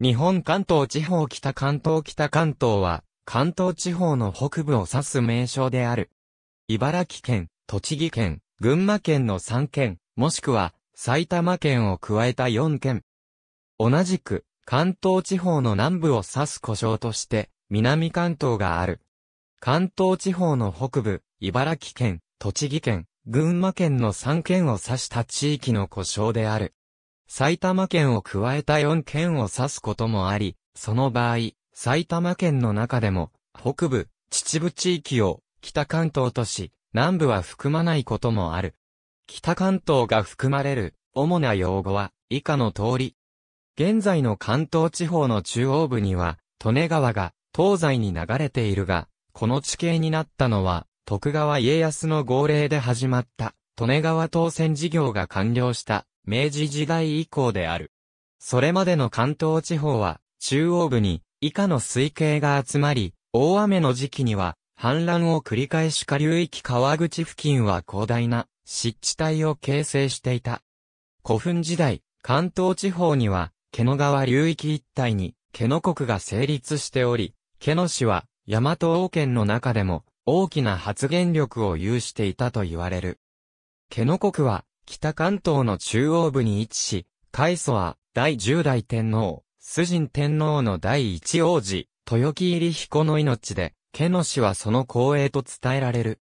日本関東地方北関東北関東は、関東地方の北部を指す名称である。茨城県、栃木県、群馬県の3県、もしくは、埼玉県を加えた4県。同じく、関東地方の南部を指す故障として、南関東がある。関東地方の北部、茨城県、栃木県、群馬県の3県を指した地域の故障である。埼玉県を加えた4県を指すこともあり、その場合、埼玉県の中でも、北部、秩父地域を、北関東とし、南部は含まないこともある。北関東が含まれる、主な用語は、以下の通り。現在の関東地方の中央部には、利根川が、東西に流れているが、この地形になったのは、徳川家康の号令で始まった、利根川当選事業が完了した明治時代以降である。それまでの関東地方は、中央部に以下の水系が集まり、大雨の時期には、氾濫を繰り返し下流域川口付近は広大な湿地帯を形成していた。古墳時代、関東地方には、毛野川流域一帯に、毛野国が成立しており、毛野市は、大和王権の中でも、大きな発言力を有していたと言われる。毛野国は、北関東の中央部に位置し、開祖は、第10代天皇、崇神天皇の第一王子、豊木入彦の命で、毛の氏はその光栄と伝えられる。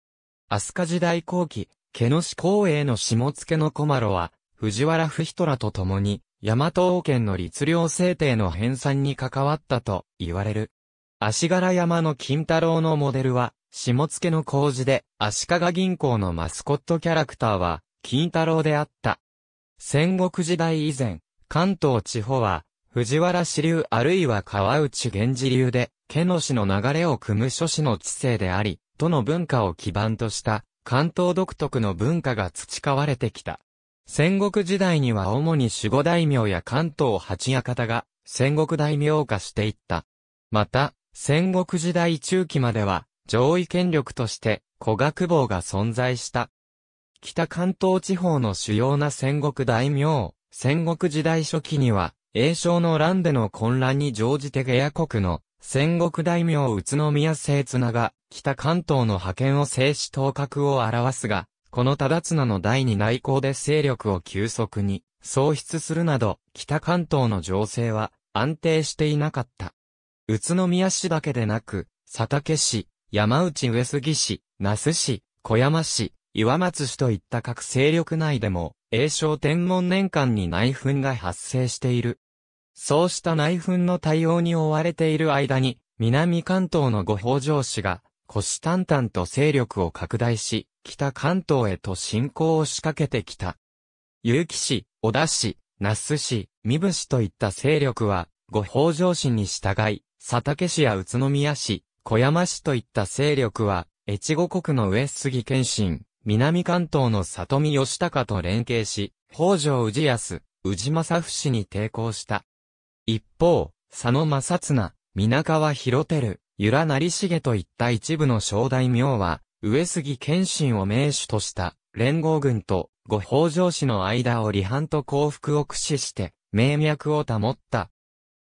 飛鳥時代後期、毛の氏光栄の下付の小丸は、藤原不人らと共に、大和王権の律令制定の編纂に関わったと言われる。足柄山の金太郎のモデルは、下付の工事で、足利銀行のマスコットキャラクターは、金太郎であった。戦国時代以前、関東地方は、藤原支流あるいは川内源氏流で、毛の氏の流れを組む諸氏の知性であり、都の文化を基盤とした、関東独特の文化が培われてきた。戦国時代には主に守護大名や関東八方が戦国大名化していった。また、戦国時代中期までは上位権力として古学坊が存在した。北関東地方の主要な戦国大名、戦国時代初期には、栄翔の乱での混乱に乗じて下野国の戦国大名宇都宮聖綱が北関東の派遣を制し頭角を表すが、この忠綱の第二内向で勢力を急速に喪失するなど、北関東の情勢は安定していなかった。宇都宮市だけでなく、佐竹市、山内上杉市、那須市、小山市、岩松氏といった各勢力内でも、栄翔天文年間に内紛が発生している。そうした内紛の対応に追われている間に、南関東の五北条氏が、虎視眈々と勢力を拡大し、北関東へと侵攻を仕掛けてきた。結城氏、小田氏、那須氏、三部氏といった勢力は、五北条氏に従い、佐竹氏や宇都宮氏、小山氏といった勢力は、越後国の上杉謙信、南関東の里見義高と連携し、北条氏康、宇治正死に抵抗した。一方、佐野正綱、皆川広照、由良成重といった一部の正大名は、上杉謙信を名手とした連合軍とご北条氏の間を離反と降伏を駆使して、名脈を保った。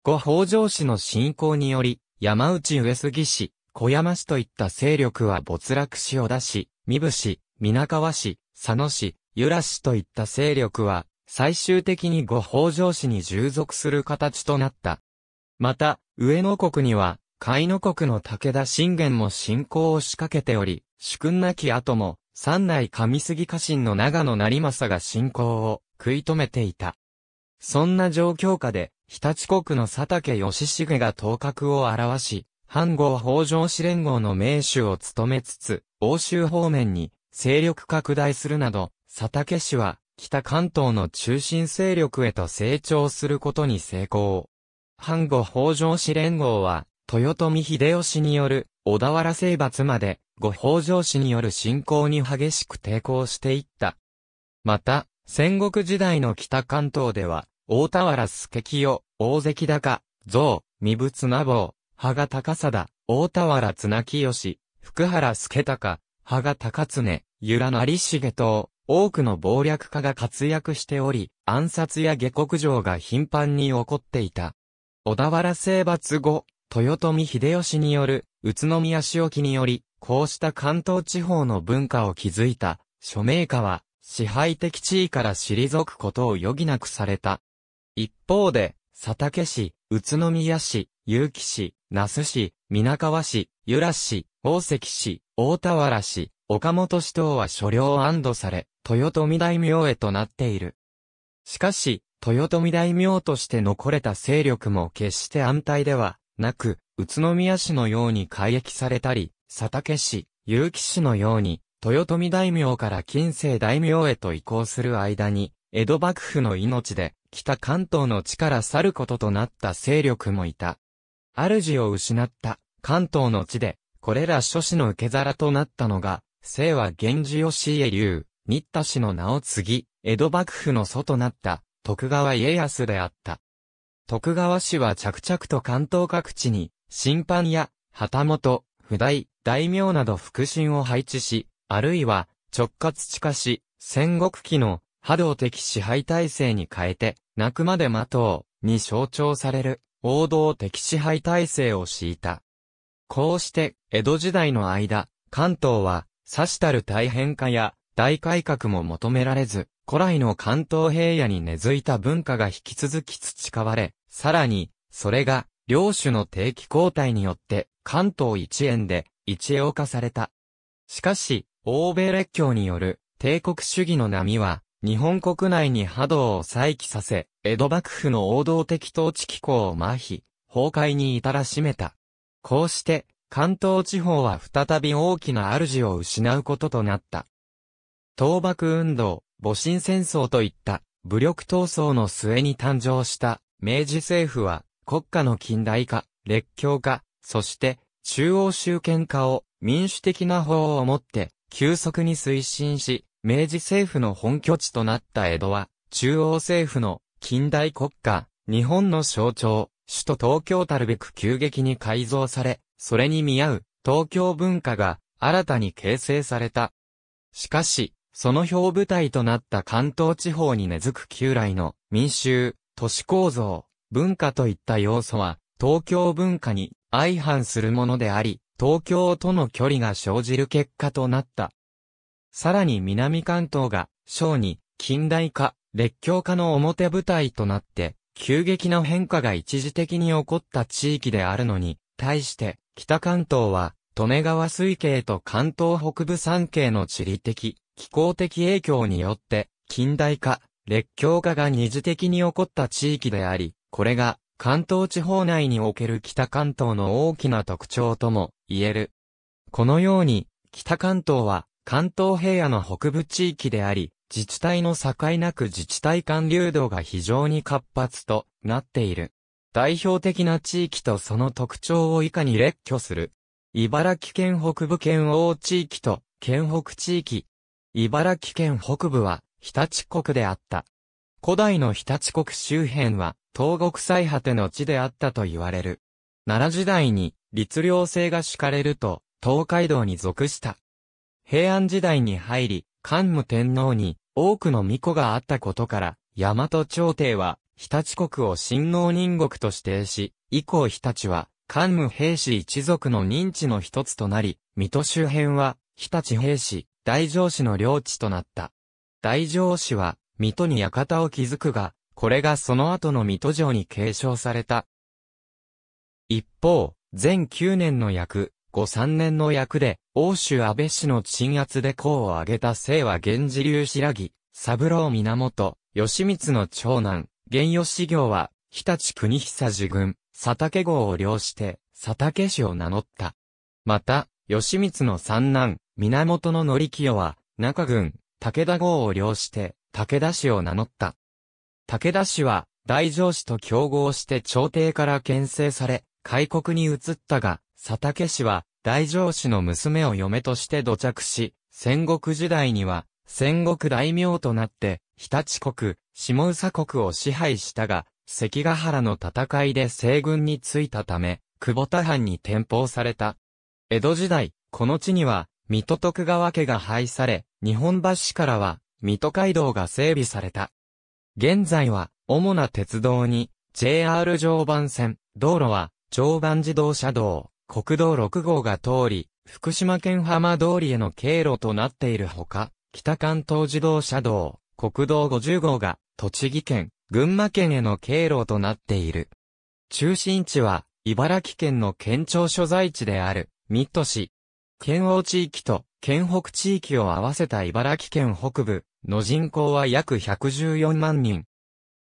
ご北条氏の侵攻により、山内上杉氏、小山氏といった勢力は没落しを出し、三部氏、皆川氏、佐野氏、由良氏といった勢力は、最終的に五北条氏に従属する形となった。また、上野国には、海野国の武田信玄も侵攻を仕掛けており、主君なき後も、三内上杉家臣の長野成政が侵攻を食い止めていた。そんな状況下で、日立国の佐竹義重が頭角を現し、藩号北条氏連合の名手を務めつつ、欧州方面に勢力拡大するなど、佐竹氏は北関東の中心勢力へと成長することに成功。反後北条氏連合は、豊臣秀吉による小田原征伐まで、後北条氏による侵攻に激しく抵抗していった。また、戦国時代の北関東では、大田原助清、大関高、象、三仏名坊、羽賀高貞、大田原綱清、福原助高、羽賀高常、由良成重と、多くの謀略家が活躍しており、暗殺や下国上が頻繁に起こっていた。小田原征伐後、豊臣秀吉による、宇都宮市沖により、こうした関東地方の文化を築いた、署名家は、支配的地位から退くことを余儀なくされた。一方で、佐竹市、宇都宮市、結城市、那須市、皆川市、由良市、大関市、大田原市、岡本市等は所領安堵され、豊臣大名へとなっている。しかし、豊臣大名として残れた勢力も決して安泰ではなく、宇都宮市のように改易されたり、佐竹市、結城市のように、豊臣大名から近世大名へと移行する間に、江戸幕府の命で、北関東の地から去ることとなった勢力もいた。主を失った関東の地で、これら諸子の受け皿となったのが、姓は源氏義家流、新田氏の名を継ぎ、江戸幕府の祖となった徳川家康であった。徳川氏は着々と関東各地に、審判や、旗本、不代、大名など腹心を配置し、あるいは直轄地下し、戦国期の波動的支配体制に変えて、泣くまで待とう、に象徴される、王道的支配体制を敷いた。こうして、江戸時代の間、関東は、さしたる大変化や大改革も求められず、古来の関東平野に根付いた文化が引き続き培われ、さらに、それが、領主の定期交代によって、関東一円で、一栄化された。しかし、欧米列強による、帝国主義の波は、日本国内に波動を再起させ、江戸幕府の王道的統治機構を麻痺、崩壊に至らしめた。こうして、関東地方は再び大きな主を失うこととなった。倒幕運動、戊辰戦争といった武力闘争の末に誕生した明治政府は国家の近代化、列強化、そして中央集権化を民主的な法をもって急速に推進し、明治政府の本拠地となった江戸は中央政府の近代国家、日本の象徴、首都東京たるべく急激に改造され、それに見合う東京文化が新たに形成された。しかし、その表舞台となった関東地方に根付く旧来の民衆、都市構造、文化といった要素は、東京文化に相反するものであり、東京との距離が生じる結果となった。さらに南関東が、小に、近代化、列強化の表舞台となって、急激な変化が一時的に起こった地域であるのに、対して、北関東は、利根川水系と関東北部山系の地理的、気候的影響によって、近代化、列強化が二次的に起こった地域であり、これが関東地方内における北関東の大きな特徴とも言える。このように、北関東は関東平野の北部地域であり、自治体の境なく自治体間流動が非常に活発となっている。代表的な地域とその特徴を以下に列挙する。茨城県北部県央地域と県北地域。茨城県北部は日立国であった。古代の日立国周辺は東国最果ての地であったと言われる。奈良時代に律令制が敷かれると東海道に属した。平安時代に入り、桓武天皇に多くの巫女があったことから、大和朝廷は日立国を親王人国と指定し、以降日立は、桓武兵士一族の認知の一つとなり、水戸周辺は、日立兵士、大城氏の領地となった。大城氏は、水戸に館を築くが、これがその後の水戸城に継承された。一方、全9年の役、後3年の役で、欧州安倍氏の鎮圧で功を挙げた清は源氏流白木、三郎源、義光の長男、現吉業は、日立国久寺軍、佐竹郷を領して、佐竹氏を名乗った。また、吉光の三男、源の則清は、中軍、武田郷を領して、武田氏を名乗った。武田氏は、大城氏と競合して朝廷から牽制され、開国に移ったが、佐竹氏は、大城氏の娘を嫁として土着し、戦国時代には、戦国大名となって、日立国、下宇佐国を支配したが、関ヶ原の戦いで西軍についたため、久保田藩に転封された。江戸時代、この地には、水戸徳川家が廃され、日本橋からは、水戸街道が整備された。現在は、主な鉄道に、JR 常磐線、道路は、常磐自動車道、国道6号が通り、福島県浜通りへの経路となっているほか、北関東自動車道、国道50号が栃木県、群馬県への経路となっている。中心地は、茨城県の県庁所在地である、水戸市。県央地域と県北地域を合わせた茨城県北部の人口は約114万人。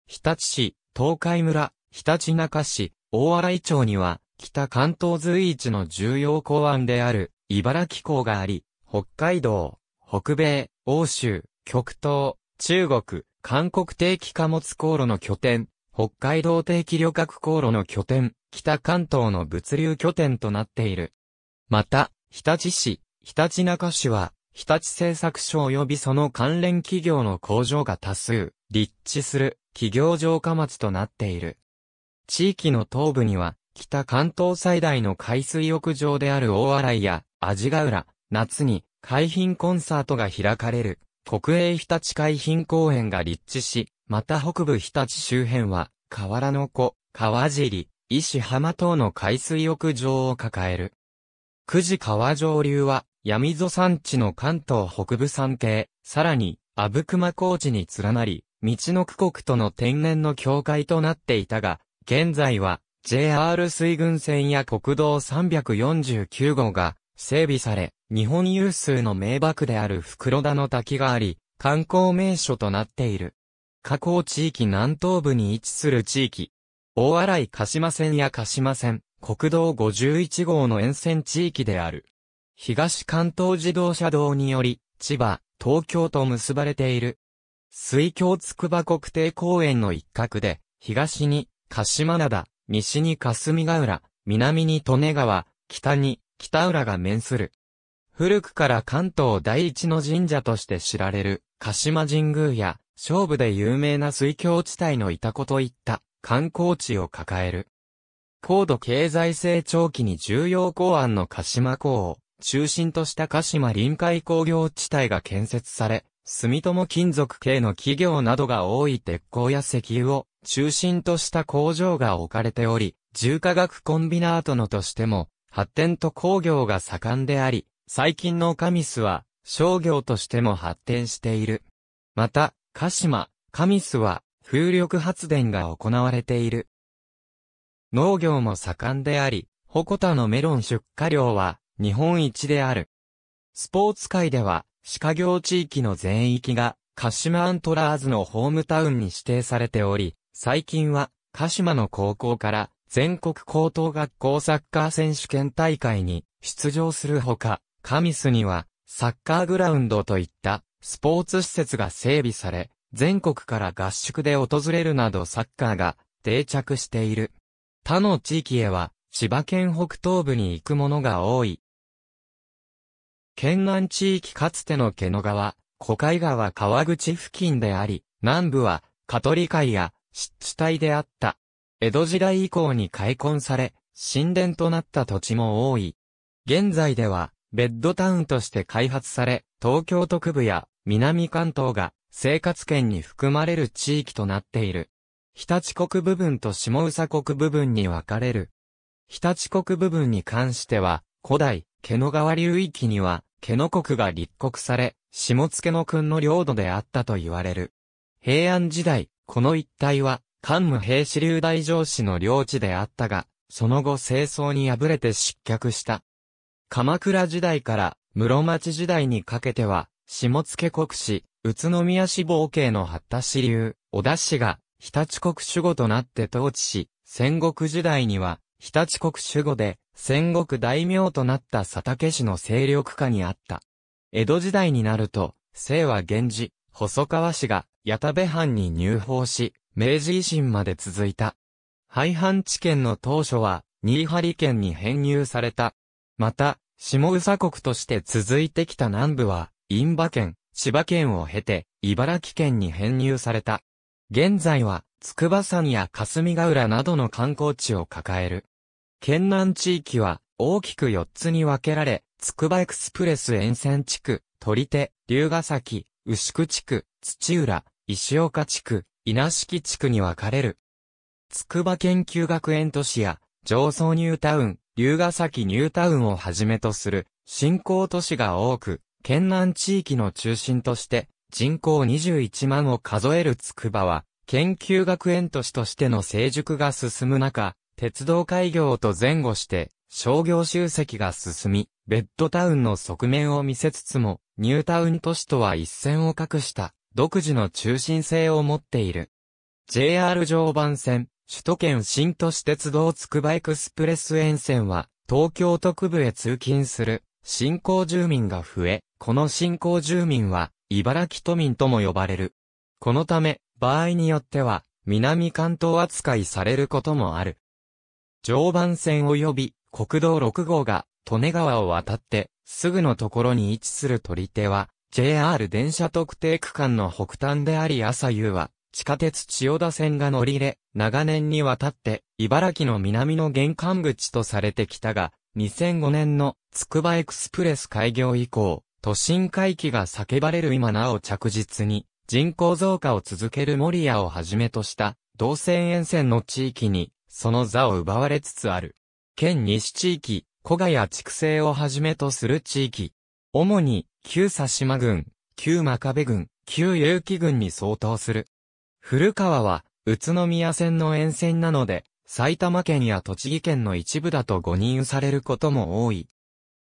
日立市、東海村、日立中市、大洗町には、北関東随一の重要港湾である、茨城港があり、北海道、北米、欧州、極東、中国、韓国定期貨物航路の拠点、北海道定期旅客航路の拠点、北関東の物流拠点となっている。また、日立市、日立中市は、日立製作所及びその関連企業の工場が多数、立地する企業城下町となっている。地域の東部には、北関東最大の海水浴場である大洗や、味ヶ浦、夏に、海浜コンサートが開かれる。国営日立海浜公園が立地し、また北部日立周辺は、河原の湖、川尻、石浜等の海水浴場を抱える。久慈川上流は、闇溝山地の関東北部山系、さらに、阿武隈高地に連なり、道の区国との天然の境界となっていたが、現在は、JR 水軍線や国道349号が整備され、日本有数の名瀑である袋田の滝があり、観光名所となっている。河口地域南東部に位置する地域。大洗鹿島線や鹿島線、国道51号の沿線地域である。東関東自動車道により、千葉、東京と結ばれている。水郷筑波国定公園の一角で、東に、鹿島灘、西に霞ヶ浦、南に利根川、北に、北浦が面する。古くから関東第一の神社として知られる、鹿島神宮や、勝負で有名な水郷地帯のいたこといった観光地を抱える。高度経済成長期に重要港湾の鹿島港を中心とした鹿島臨海工業地帯が建設され、住友金属系の企業などが多い鉄鋼や石油を中心とした工場が置かれており、重化学コンビナートのとしても発展と工業が盛んであり、最近のカミスは、商業としても発展している。また、鹿島、ミスは、風力発電が行われている。農業も盛んであり、ホコタのメロン出荷量は日本一である。スポーツ界では、鹿行地域の全域が、鹿島アントラーズのホームタウンに指定されており、最近は、鹿島の高校から、全国高等学校サッカー選手権大会に出場するほか、カミスには、サッカーグラウンドといったスポーツ施設が整備され、全国から合宿で訪れるなどサッカーが定着している。他の地域へは、千葉県北東部に行くものが多い。県南地域かつての毛野川、小海川川口付近であり、南部は、ト取海や、湿地帯であった。江戸時代以降に開墾され、神殿となった土地も多い。現在では、ベッドタウンとして開発され、東京都区部や南関東が生活圏に含まれる地域となっている。日立国部分と下宇佐国部分に分かれる。日立国部分に関しては、古代、毛の川流域には、毛の国が立国され、下野の君の領土であったと言われる。平安時代、この一帯は、関武平支流大城市の領地であったが、その後清掃に敗れて失脚した。鎌倉時代から室町時代にかけては、下野国市、宇都宮市防系の八田支流、小田市が、日立国守護となって統治し、戦国時代には、日立国守護で、戦国大名となった佐竹氏の勢力下にあった。江戸時代になると、清は源氏、細川氏が、矢田部藩に入法し、明治維新まで続いた。廃藩置県の当初は、新張県に編入されたまた、下宇佐国として続いてきた南部は、印馬県、千葉県を経て、茨城県に編入された。現在は、筑波山や霞ヶ浦などの観光地を抱える。県南地域は、大きく4つに分けられ、筑波エクスプレス沿線地区、鳥手、龍ヶ崎、牛久地区、土浦、石岡地区、稲敷地区に分かれる。筑波研究学園都市や、上層ニュータウン、龍ヶ崎ニュータウンをはじめとする新興都市が多く、県南地域の中心として人口21万を数える筑波は、研究学園都市としての成熟が進む中、鉄道開業と前後して商業集積が進み、ベッドタウンの側面を見せつつも、ニュータウン都市とは一線を画した独自の中心性を持っている。JR 常磐線、首都圏新都市鉄道つくばエクスプレス沿線は、東京都区部へ通勤する、新興住民が増え、この新興住民は、茨城都民とも呼ばれる。このため、場合によっては、南関東扱いされることもある。常磐線及び国道6号が利根川を渡ってすぐのところに位置する取り手は JR 電車特定区間の北端であり朝夕は地下鉄千代田線が乗り入れ、長年にわたって、茨城の南の玄関口とされてきたが、2005年の、つくばエクスプレス開業以降、都心回帰が叫ばれる今なお着実に、人口増加を続ける守谷をはじめとした、道線沿線の地域に、その座を奪われつつある。県西地域、古賀や畜生をはじめとする地域。主に、旧佐島郡、旧真壁郡、旧結城郡に相当する。古川は、宇都宮線の沿線なので、埼玉県や栃木県の一部だと誤認されることも多い。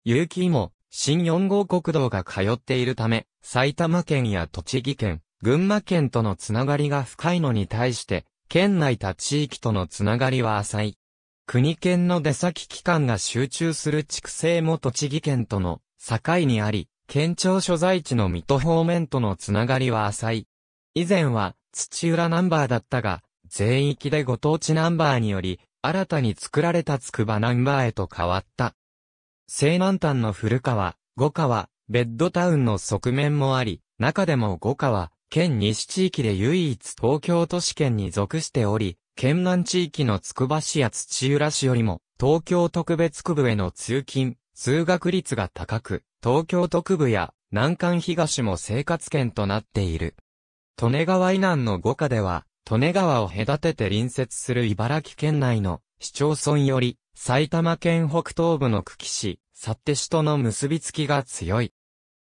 有機も、新四号国道が通っているため、埼玉県や栃木県、群馬県とのつながりが深いのに対して、県内他地域とのつながりは浅い。国県の出先機関が集中する地区性も栃木県との境にあり、県庁所在地の水戸方面とのつながりは浅い。以前は、土浦ナンバーだったが、全域でご当地ナンバーにより、新たに作られた筑波ナンバーへと変わった。西南端の古川、五川、ベッドタウンの側面もあり、中でも五川、県西地域で唯一東京都市圏に属しており、県南地域の筑波市や土浦市よりも、東京特別区部への通勤、通学率が高く、東京特部や南関東も生活圏となっている。利根川以南の五課では、利根川を隔てて隣接する茨城県内の市町村より、埼玉県北東部の久喜市、幸手市との結びつきが強い。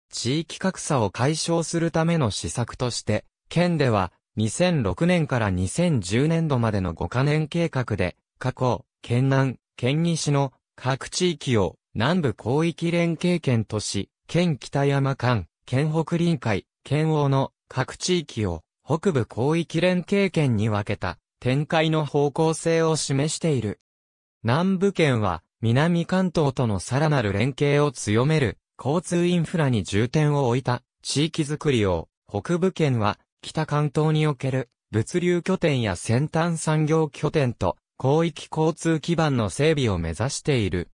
地域格差を解消するための施策として、県では2006年から2010年度までの5カ年計画で、過去、県南、県西の各地域を南部広域連携県とし、県北山間、県北臨海、県央の各地域を北部広域連携圏に分けた展開の方向性を示している。南部圏は南関東とのさらなる連携を強める交通インフラに重点を置いた地域づくりを、北部圏は北関東における物流拠点や先端産業拠点と広域交通基盤の整備を目指している。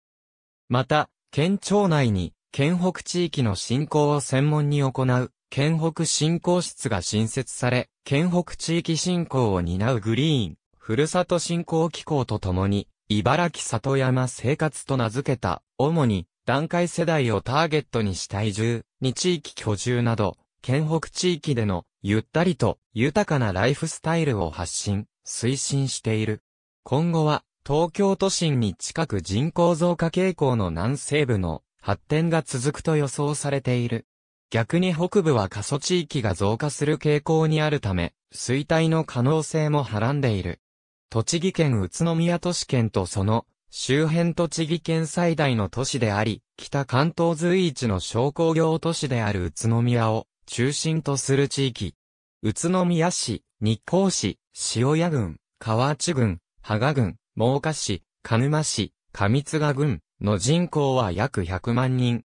また、県庁内に県北地域の振興を専門に行う県北振興室が新設され、県北地域振興を担うグリーン、ふるさと振興機構とともに、茨城里山生活と名付けた、主に、段階世代をターゲットにした移住、に地域居住など、県北地域での、ゆったりと、豊かなライフスタイルを発信、推進している。今後は、東京都心に近く人口増加傾向の南西部の発展が続くと予想されている。逆に北部は過疎地域が増加する傾向にあるため、衰退の可能性もはらんでいる。栃木県宇都宮都市圏とその周辺栃木県最大の都市であり、北関東随一の商工業都市である宇都宮を中心とする地域。宇都宮市、日光市、塩谷郡、河内郡、芳賀郡、真岡市、鹿沼市、上津賀郡の人口は約100万人。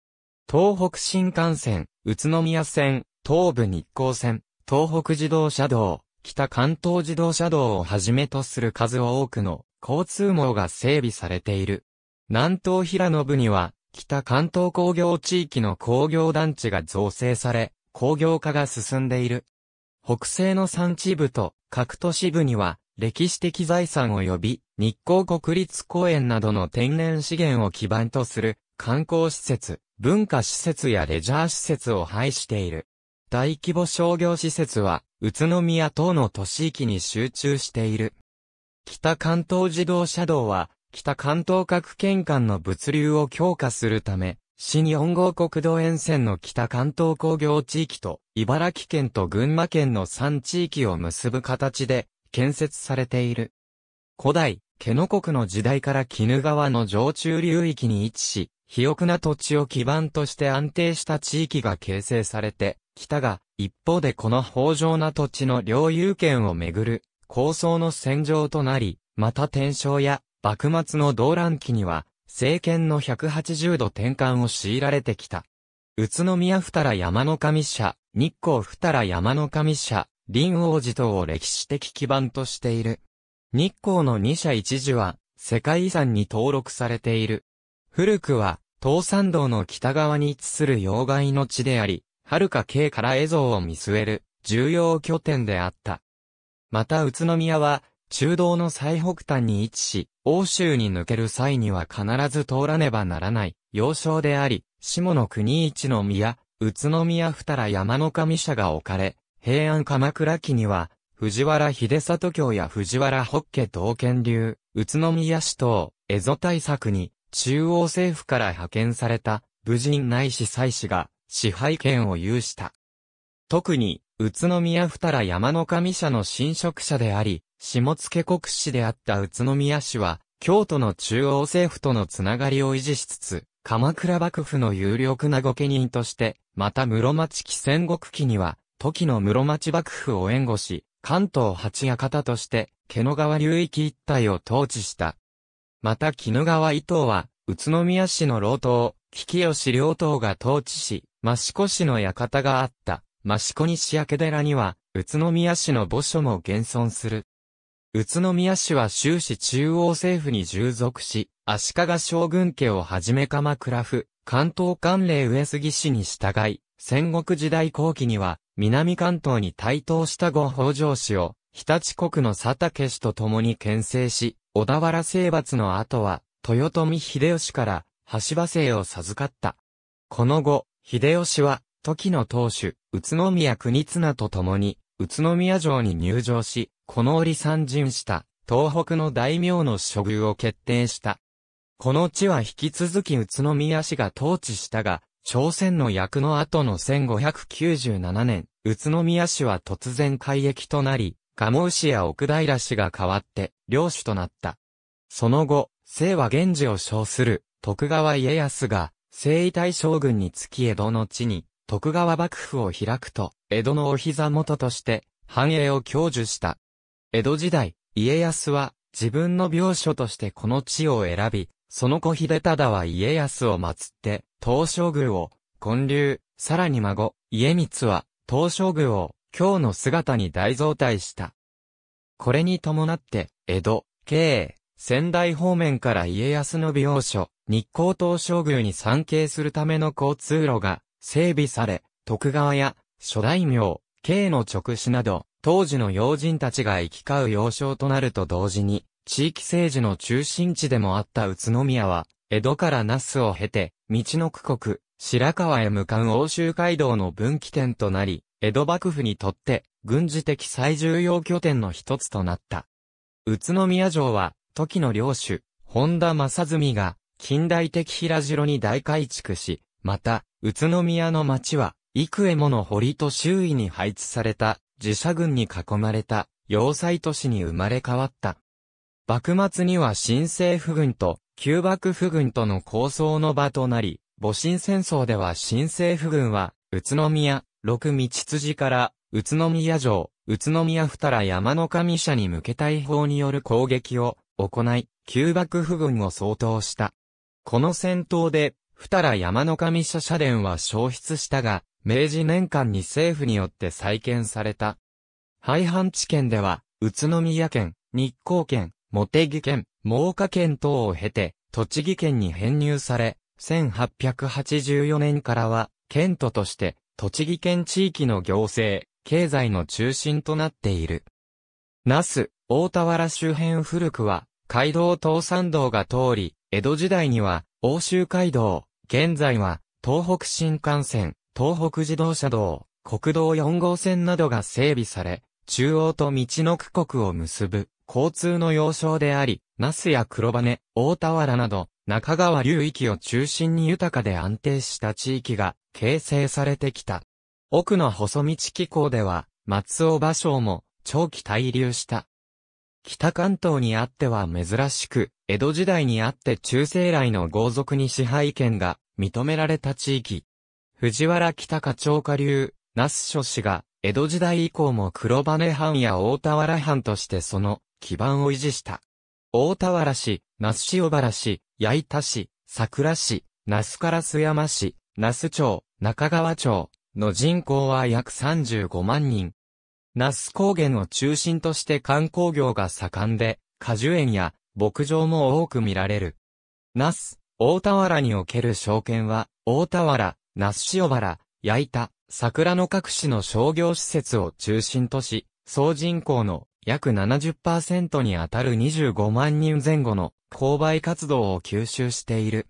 東北新幹線、宇都宮線、東武日光線、東北自動車道、北関東自動車道をはじめとする数多くの交通網が整備されている。南東平野部には、北関東工業地域の工業団地が造成され、工業化が進んでいる。北西の山地部と各都市部には、歴史的財産及び、日光国立公園などの天然資源を基盤とする観光施設、文化施設やレジャー施設を廃している。大規模商業施設は、宇都宮等の都市域に集中している。北関東自動車道は、北関東各県間の物流を強化するため、新本号国道沿線の北関東工業地域と、茨城県と群馬県の3地域を結ぶ形で、建設されている。古代、ケノ国の時代から絹川の上中流域に位置し、肥沃な土地を基盤として安定した地域が形成されてきたが、一方でこの豊穣な土地の領有権をめぐる構想の戦場となり、また天正や幕末の動乱期には、政権の180度転換を強いられてきた。宇都宮二良山の神社、日光二良山の神社、林王寺等を歴史的基盤としている。日光の二社一寺は、世界遺産に登録されている。古くは、東山道の北側に位置する要害の地であり、遥か京から江蔵を見据える、重要拠点であった。また宇都宮は、中道の最北端に位置し、欧州に抜ける際には必ず通らねばならない、要衝であり、下の国一の宮、宇都宮二ら山の神社が置かれ、平安鎌倉期には、藤原秀里京や藤原北家道県流、宇都宮市等、蝦夷対策に、中央政府から派遣された武人内司祭司が支配権を有した。特に、宇都宮二ら山の神社の侵職者であり、下野国士であった宇都宮氏は、京都の中央政府とのつながりを維持しつつ、鎌倉幕府の有力な御家人として、また室町期戦国期には、時の室町幕府を援護し、関東八館として、毛野川流域一帯を統治した。また鬼怒川伊東は、宇都宮市の老党、危吉両党が統治し、益子市の館があった、益子西明寺には、宇都宮市の墓所も現存する。宇都宮市は終始中央政府に従属し、足利将軍家をはじめ鎌倉府、関東関連上杉氏に従い、戦国時代後期には、南関東に台頭した後北条氏を、日立国の佐竹氏と共に牽制し、小田原征伐の後は、豊臣秀吉から、橋場生を授かった。この後、秀吉は、時の当主、宇都宮国綱と共に、宇都宮城に入城し、この折参陣した、東北の大名の処遇を決定した。この地は引き続き宇都宮氏が統治したが、朝鮮の役の後の1597年、宇都宮氏は突然改易となり、蒲生氏や奥平氏が代わって、領主となった。その後、清は源氏を称する、徳川家康が、征夷大将軍につき江戸の地に、徳川幕府を開くと、江戸のお膝元として、繁栄を享受した。江戸時代、家康は、自分の病所としてこの地を選び、その子秀忠は家康を祀って、東照宮を、建立、さらに孫、家光は、東照宮を、今日の姿に大増大した。これに伴って、江戸、京、仙台方面から家康の美容所、日光東照宮に参詣するための交通路が整備され、徳川や諸大名、京の直使など、当時の要人たちが行き交う要衝となると同時に、地域政治の中心地でもあった宇都宮は、江戸から那須を経て、道の区国、白川へ向かう欧州街道の分岐点となり、江戸幕府にとって軍事的最重要拠点の一つとなった。宇都宮城は、時の領主、本田正澄が、近代的平城に大改築し、また、宇都宮の町は、幾重もの堀と周囲に配置された、自社軍に囲まれた、要塞都市に生まれ変わった。幕末には新政府軍と、旧幕府軍との抗争の場となり、戊辰戦争では新政府軍は、宇都宮、六道辻から、宇都宮城、宇都宮二ら山の神社に向け大砲による攻撃を行い、旧幕府軍を相当した。この戦闘で、二ら山の神社社殿は消失したが、明治年間に政府によって再建された。廃藩置県では、宇都宮県、日光県、茂木県、真岡県等を経て、栃木県に編入され、1884年からは、県都として、栃木県地域の行政、経済の中心となっている。那須、大田原周辺古くは、街道東山道が通り、江戸時代には、欧州街道、現在は、東北新幹線、東北自動車道、国道4号線などが整備され、中央と道の区国を結ぶ、交通の要衝であり、那須や黒羽、大田原など、中川流域を中心に豊かで安定した地域が形成されてきた。奥の細道機構では、松尾芭蕉も長期滞留した。北関東にあっては珍しく、江戸時代にあって中世来の豪族に支配権が認められた地域。藤原北課長下流、那須諸氏が、江戸時代以降も黒羽藩や大田原藩としてその基盤を維持した。大田原市、那須塩原市、矢板市、桜市、那須烏山市、那須町、中川町の人口は約35万人。那須高原を中心として観光業が盛んで、果樹園や牧場も多く見られる。那須、大田原における証券は、大田原、那須塩原、焼田、桜の各市の商業施設を中心とし、総人口の約70%にあたる25万人前後の購買活動を吸収している。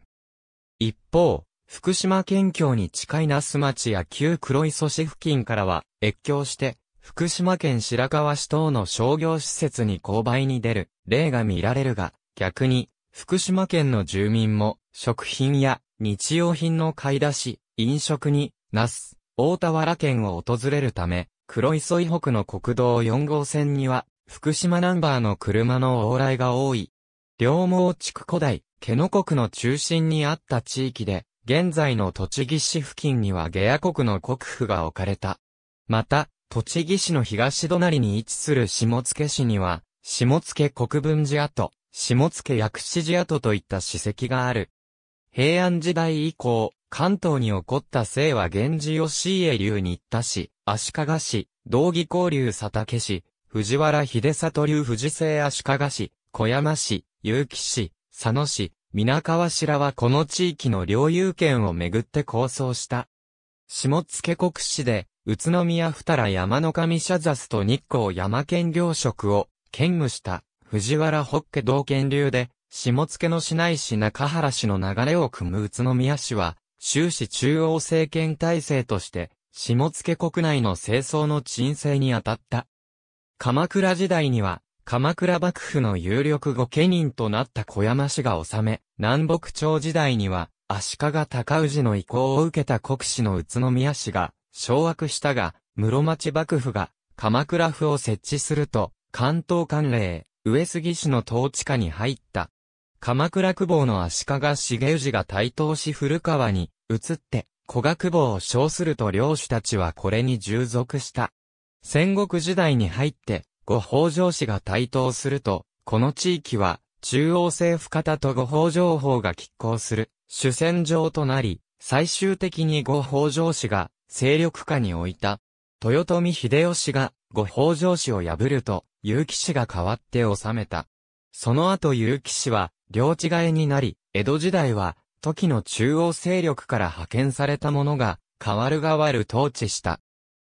一方、福島県境に近い那須町や旧黒磯市付近からは、越境して、福島県白河市等の商業施設に購買に出る例が見られるが、逆に、福島県の住民も、食品や日用品の買い出し、飲食に、那須、大田原県を訪れるため、黒磯以北の国道4号線には、福島ナンバーの車の往来が多い。両毛地区古代、毛の国の中心にあった地域で、現在の栃木市付近には下野国の国府が置かれた。また、栃木市の東隣に位置する下野市には、下野国分寺跡、下野薬師寺跡といった史跡がある。平安時代以降、関東に起こった姓は源氏義家流ったし、足利市、道義交流佐竹市、藤原秀里流藤聖足利市、小山市、結城市、佐野市、皆川白はこの地域の領有権をめぐって構想した。下野国市で、宇都宮二良山の上社スと日光山県領職を兼務した藤原北家道県流で、下野の市内市中原市の流れを組む宇都宮市は、終始中央政権体制として、下野国内の清掃の鎮静に当たった。鎌倉時代には、鎌倉幕府の有力御家人となった小山氏が治め、南北朝時代には、足利尊氏の意向を受けた国司の宇都宮氏が、掌握したが、室町幕府が、鎌倉府を設置すると、関東関令、上杉氏の統治下に入った。鎌倉久保の足利重氏が台頭し古川に移って、古賀久保を称すると領主たちはこれに従属した。戦国時代に入って、五北条氏が台頭すると、この地域は、中央政府方と五北条法が拮抗する、主戦場となり、最終的に五北条氏が、勢力下に置いた。豊臣秀吉が、五北条氏を破ると、結城氏が代わって治めた。その後結城氏は、領地替えになり、江戸時代は、時の中央勢力から派遣されたものが、代わる代わる統治した。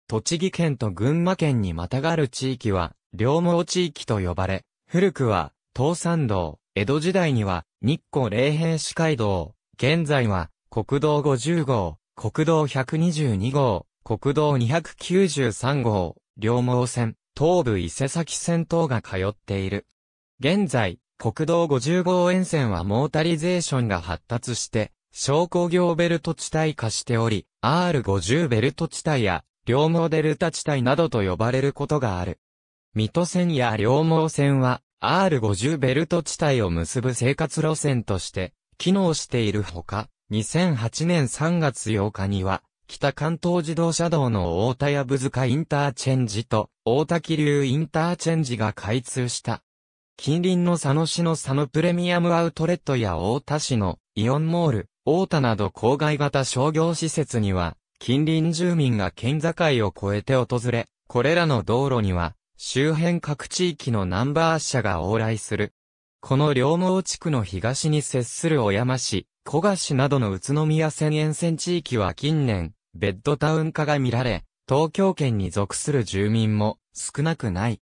栃木県と群馬県にまたがる地域は、両毛地域と呼ばれ、古くは、東山道、江戸時代には、日光霊平市街道、現在は、国道50号、国道122号、国道293号、両毛線、東武伊勢崎線等が通っている。現在、国道50号沿線はモータリゼーションが発達して、商工業ベルト地帯化しており、R50 ベルト地帯や、両毛デルタ地帯などと呼ばれることがある。水戸線や両毛線は R50 ベルト地帯を結ぶ生活路線として機能しているほか、2008年3月8日には北関東自動車道の大田やぶ塚インターチェンジと大田気流インターチェンジが開通した。近隣の佐野市の佐野プレミアムアウトレットや大田市のイオンモール、大田など郊外型商業施設には、近隣住民が県境を越えて訪れ、これらの道路には、周辺各地域のナンバー車が往来する。この両毛地区の東に接する小山市、小賀市などの宇都宮線沿線地域は近年、ベッドタウン化が見られ、東京圏に属する住民も少なくない。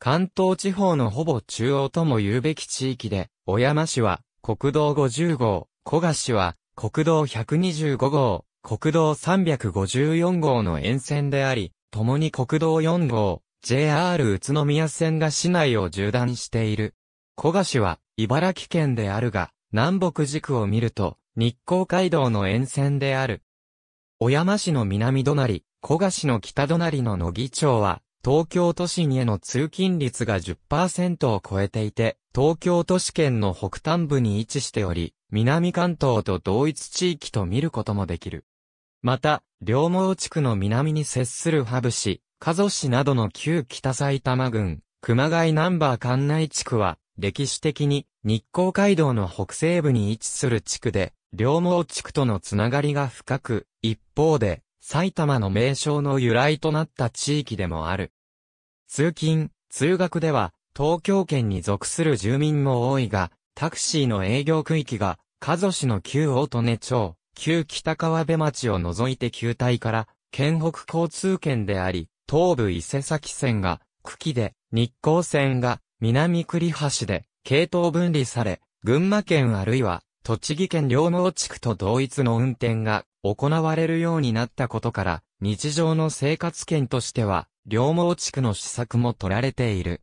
関東地方のほぼ中央とも言うべき地域で、小山市は国道50号、小賀市は国道125号、国道354号の沿線であり、共に国道4号、JR 宇都宮線が市内を縦断している。古賀市は茨城県であるが、南北軸を見ると、日光街道の沿線である。小山市の南隣、古賀市の北隣の野木町は、東京都心への通勤率が10%を超えていて、東京都市圏の北端部に位置しており、南関東と同一地域と見ることもできる。また、両毛地区の南に接するハブ市、加須市などの旧北埼玉郡、熊谷ナンバー管内地区は、歴史的に日光街道の北西部に位置する地区で、両毛地区とのつながりが深く、一方で、埼玉の名称の由来となった地域でもある。通勤、通学では、東京圏に属する住民も多いが、タクシーの営業区域が、加須市の旧大利根町、旧北川辺町を除いて球体から、県北交通圏であり、東武伊勢崎線が、久喜で、日光線が、南栗橋で、系統分離され、群馬県あるいは、栃木県両毛地区と同一の運転が行われるようになったことから、日常の生活圏としては、両毛地区の施策も取られている。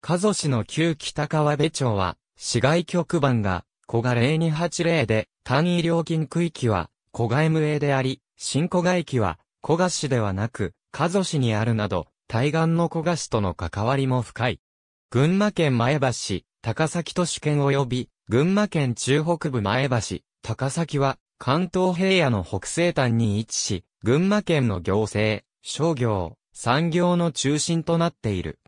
加須市の旧北川部町は、市外局番が、小賀0280で、単位料金区域は、小賀 MA であり、新小賀駅は、小賀市ではなく、加須市にあるなど、対岸の古菓市との関わりも深い。群馬県前橋市、高崎都市圏及び、群馬県中北部前橋、高崎は、関東平野の北西端に位置し、群馬県の行政、商業、産業の中心となっている。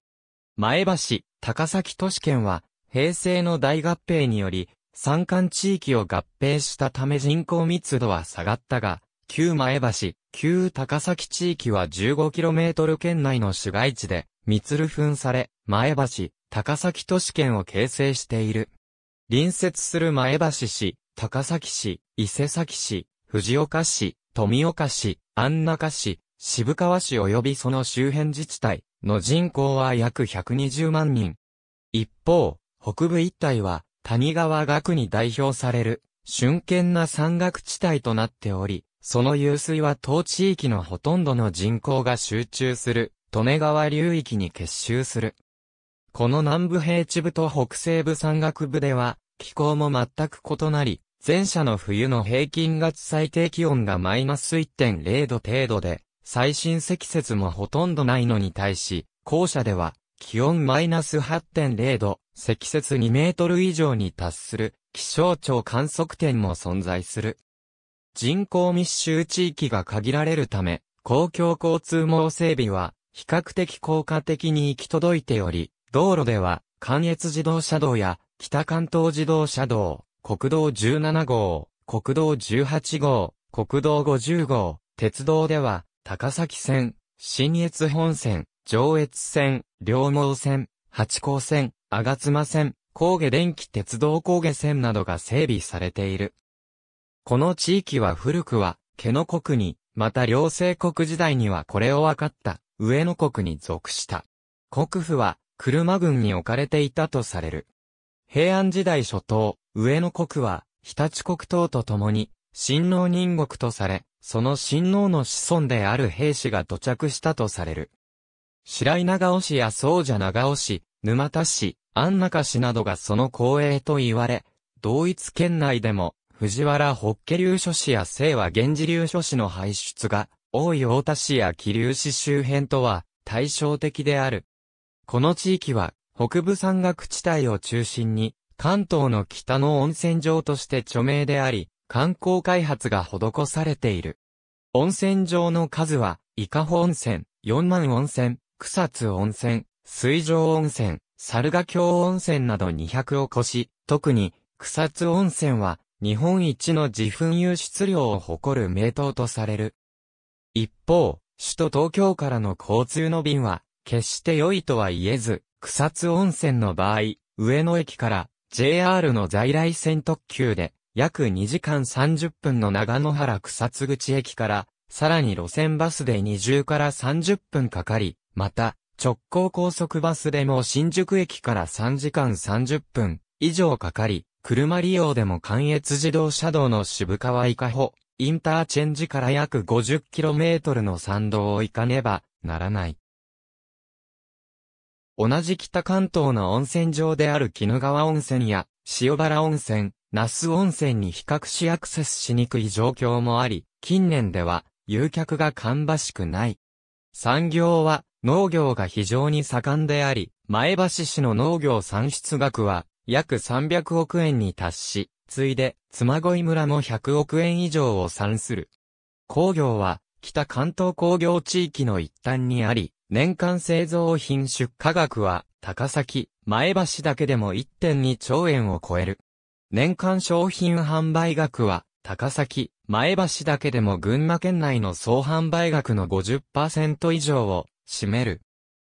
前橋、高崎都市圏は、平成の大合併により、山間地域を合併したため人口密度は下がったが、旧前橋、旧高崎地域は 15km 圏内の市街地で、密ル分され、前橋、高崎都市圏を形成している。隣接する前橋市、高崎市、伊勢崎市、藤岡市、富岡市、安中市、渋川市及びその周辺自治体の人口は約120万人。一方、北部一帯は谷川学に代表される、瞬堅な山岳地帯となっており、その湧水は当地域のほとんどの人口が集中する、利根川流域に結集する。この南部平地部と北西部山岳部では、気候も全く異なり、前者の冬の平均月最低気温がマイナス1.0度程度で、最新積雪もほとんどないのに対し、後者では、気温マイナス8.0度、積雪2メートル以上に達する、気象庁観測点も存在する。人口密集地域が限られるため、公共交通網整備は比較的効果的に行き届いており、道路では関越自動車道や北関東自動車道、国道17号、国道18号、国道50号、鉄道では高崎線、新越本線、上越線、両毛線、八甲線、吾妻線、高下電気鉄道高下線などが整備されている。この地域は古くは、毛の国に、また両政国時代にはこれを分かった、上野国に属した。国府は、車軍に置かれていたとされる。平安時代初頭、上野国は、日立国等と共に、新農人国とされ、その新農の子孫である兵士が土着したとされる。白井長尾市や宗者長尾市、沼田市、安中市などがその光栄と言われ、同一県内でも藤原北家流書士や清和源氏流書士の排出が、多い大田市や桐生市周辺とは、対照的である。この地域は、北部山岳地帯を中心に、関東の北の温泉場として著名であり、観光開発が施されている。温泉場の数は、伊香保温泉、四万温泉、草津温泉、水上温泉、猿ヶ京温泉など200を超し、特に草津温泉は日本一の自噴輸出量を誇る名湯とされる。一方、首都東京からの交通の便は、決して良いとは言えず、草津温泉の場合、上野駅から JR の在来線特急で、約2時間30分の長野原草津口駅から、さらに路線バスで20から30分かかり、また、直行高速バスでも新宿駅から3時間30分以上かかり、車利用でも関越自動車道の渋川伊香保、インターチェンジから約 50km の山道を行かねばならない。同じ北関東の温泉場である鬼怒川温泉や塩原温泉、那須温泉に比較しアクセスしにくい状況もあり、近年では誘客が芳しくない。産業は農業が非常に盛んであり、前橋市の農業産出額は約300億円に達し、ついで、妻恋村も100億円以上を算する。工業は、北関東工業地域の一端にあり、年間製造品出荷額は、高崎、前橋だけでも1.2兆円を超える。年間商品販売額は、高崎、前橋だけでも群馬県内の総販売額の50%以上を占める。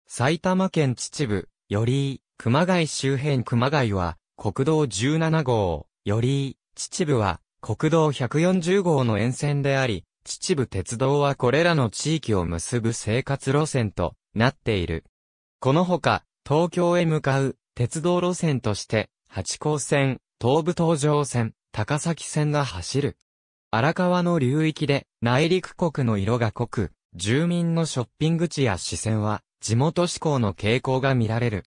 埼玉県秩父、より、熊谷周辺熊谷は、国道17号、より、秩父は、国道140号の沿線であり、秩父鉄道はこれらの地域を結ぶ生活路線となっている。このほか、東京へ向かう鉄道路線として、八甲線、東武東上線、高崎線が走る。荒川の流域で内陸国の色が濃く、住民のショッピング地や視線は地元志向の傾向が見られる。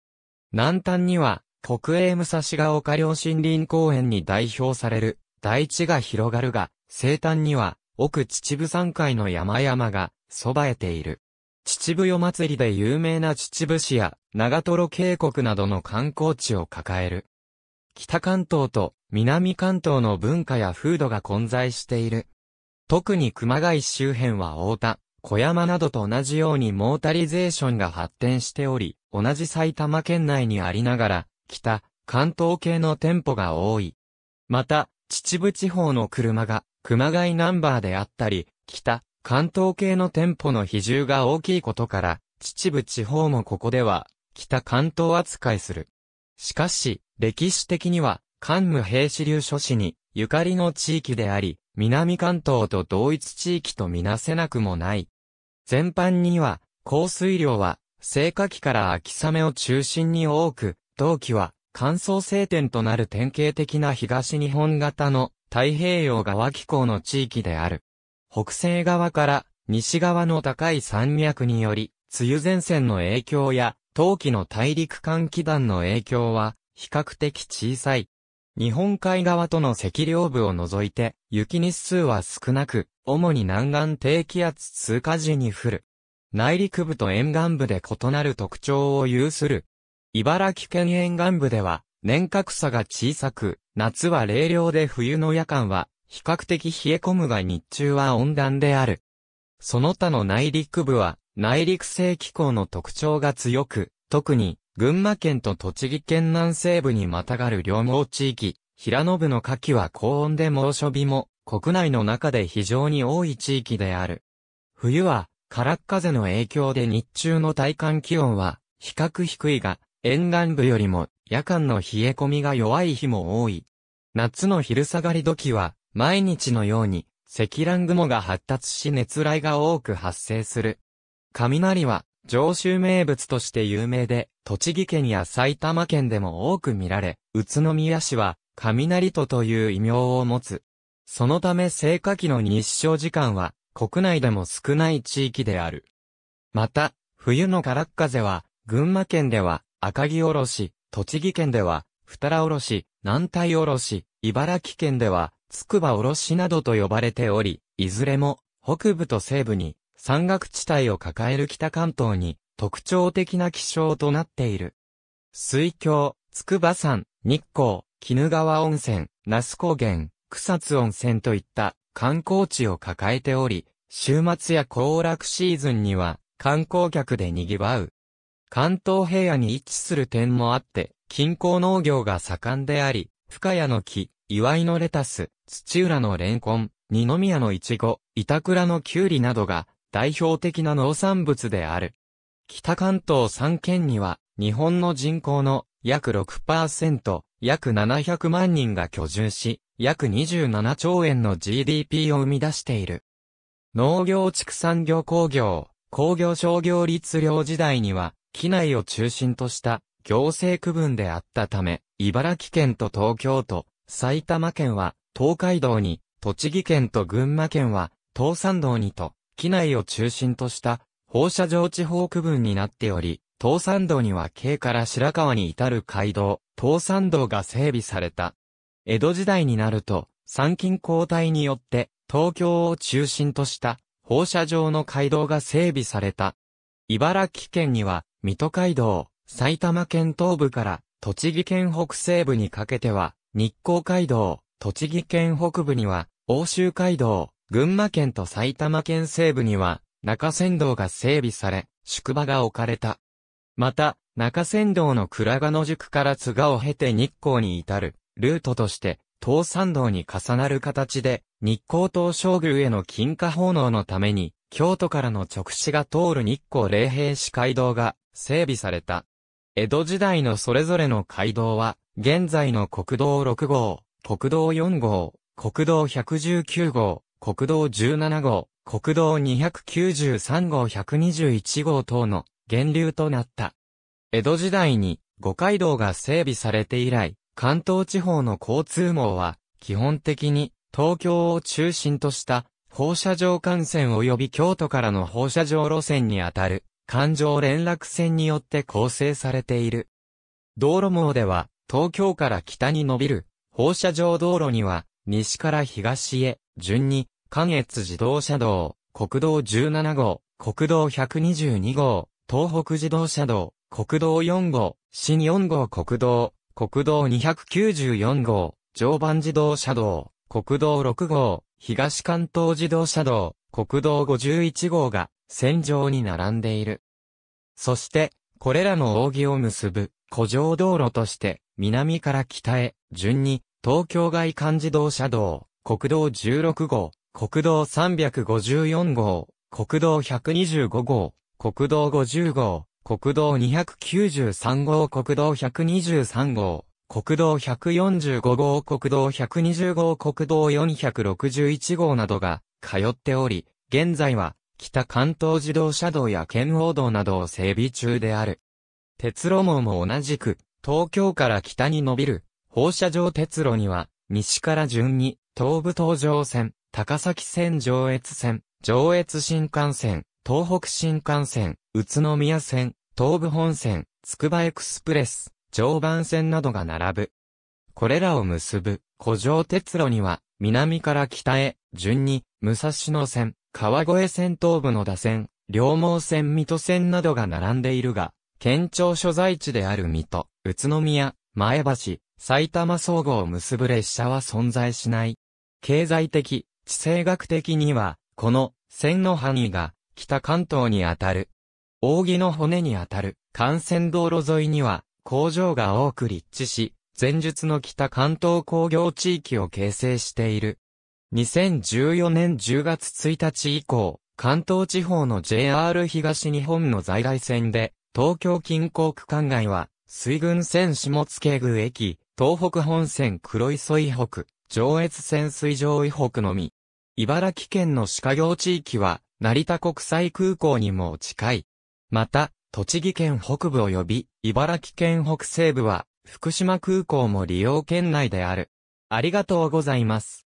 南端には、国営武蔵ヶ丘陵森林公園に代表される大地が広がるが、西端には奥秩父山海の山々がそばえている。秩父夜祭りで有名な秩父市や長瀞渓谷などの観光地を抱える。北関東と南関東の文化や風土が混在している。特に熊谷周辺は大田、小山などと同じようにモータリゼーションが発展しており、同じ埼玉県内にありながら、北、関東系の店舗が多い。また、秩父地方の車が、熊谷ナンバーであったり、北、関東系の店舗の比重が大きいことから、秩父地方もここでは、北関東扱いする。しかし、歴史的には、関無平支流諸市に、ゆかりの地域であり、南関東と同一地域とみなせなくもない。全般には、降水量は、生火期から秋雨を中心に多く、同期は乾燥晴天となる典型的な東日本型の太平洋側気候の地域である。北西側から西側の高い山脈により、梅雨前線の影響や、冬季の大陸間気団の影響は、比較的小さい。日本海側との赤量部を除いて、雪日数は少なく、主に南岸低気圧通過時に降る。内陸部と沿岸部で異なる特徴を有する。茨城県沿岸部では、年格差が小さく、夏は冷涼で冬の夜間は、比較的冷え込むが日中は温暖である。その他の内陸部は、内陸性気候の特徴が強く、特に、群馬県と栃木県南西部にまたがる両毛地域、平野部の夏季は高温で猛暑日も、国内の中で非常に多い地域である。冬は、空っ風の影響で日中の体感気温は、比較低いが、沿岸部よりも、夜間の冷え込みが弱い日も多い。夏の昼下がり時は、毎日のように、積乱雲が発達し熱雷が多く発生する。雷は、上州名物として有名で、栃木県や埼玉県でも多く見られ、宇都宮市は、雷都という異名を持つ。そのため生火期の日照時間は国内でも少ない地域である。また、冬のかっ風は、群馬県では赤城おろし、栃木県では二良おろし、南体おろし、茨城県ではつくばおろしなどと呼ばれており、いずれも北部と西部に山岳地帯を抱える北関東に特徴的な気象となっている。水郷、筑波山、日光、鬼怒川温泉、那須高原、草津温泉といった観光地を抱えており、週末や行楽シーズンには観光客で賑わう。関東平野に位置する点もあって、近郊農業が盛んであり、深谷の木、岩井のレタス、土浦のレンコン、二宮のイチゴ、板倉のキュウリなどが代表的な農産物である。北関東三県には日本の人口の約6%、約700万人が居住し、約27兆円の GDP を生み出している。農業畜産業工業、工業商業律令時代には、機内を中心とした行政区分であったため、茨城県と東京都、埼玉県は東海道に、栃木県と群馬県は東山道にと、機内を中心とした放射状地方区分になっており、東山道には京から白川に至る街道、東山道が整備された。江戸時代になると、参勤交代によって、東京を中心とした放射状の街道が整備された。茨城県には、水戸街道、埼玉県東部から栃木県北西部にかけては、日光街道、栃木県北部には、欧州街道、群馬県と埼玉県西部には、中山道が整備され、宿場が置かれた。また、中仙道の倉賀野宿から津賀を経て日光に至る、ルートとして、東山道に重なる形で、日光東照宮への金華奉納のために、京都からの直視が通る日光霊平市街道が整備された。江戸時代のそれぞれの街道は、現在の国道6号、国道4号、国道119号、国道17号、国道293号121号等の源流となった。江戸時代に五街道が整備されて以来、関東地方の交通網は、基本的に東京を中心とした放射状幹線及び京都からの放射状路線にあたる環状連絡線によって構成されている。道路網では東京から北に伸びる放射状道路には西から東へ順に関越自動車道、国道17号、国道122号、東北自動車道、国道4号、新4号国道、国道294号、常磐自動車道、国道6号、東関東自動車道、国道51号が線上に並んでいる。そして、これらの扇を結ぶ、古城道路として、南から北へ、順に、東京外環自動車道、国道16号、国道354号、国道125号、国道50号、国道293号、国道123号、国道145号、国道120号、国道461号などが通っており、現在は北関東自動車道や県央道などを整備中である。鉄路網も同じく、東京から北に伸びる放射状鉄路には、西から順に、東武東上線、高崎線上越線、上越新幹線、東北新幹線、宇都宮線、東武本線、つくばエクスプレス、常磐線などが並ぶ。これらを結ぶ、古城鉄路には、南から北へ、順に、武蔵野線、川越線東部の打線、両毛線水戸線などが並んでいるが、県庁所在地である水戸、宇都宮、前橋、埼玉総合を結ぶ列車は存在しない。経済的、地政学的には、この線の範囲が北関東にあたる。扇の骨にあたる幹線道路沿いには工場が多く立地し、前述の北関東工業地域を形成している。2014年10月1日以降、関東地方の JR 東日本の在来線で、東京近郊区間外は、水郡線下津宮駅、東北本線黒磯以北、上越線水上以北のみ。茨城県の歯科業地域は、成田国際空港にも近い。また、栃木県北部及び茨城県北西部は福島空港も利用圏内である。ありがとうございます。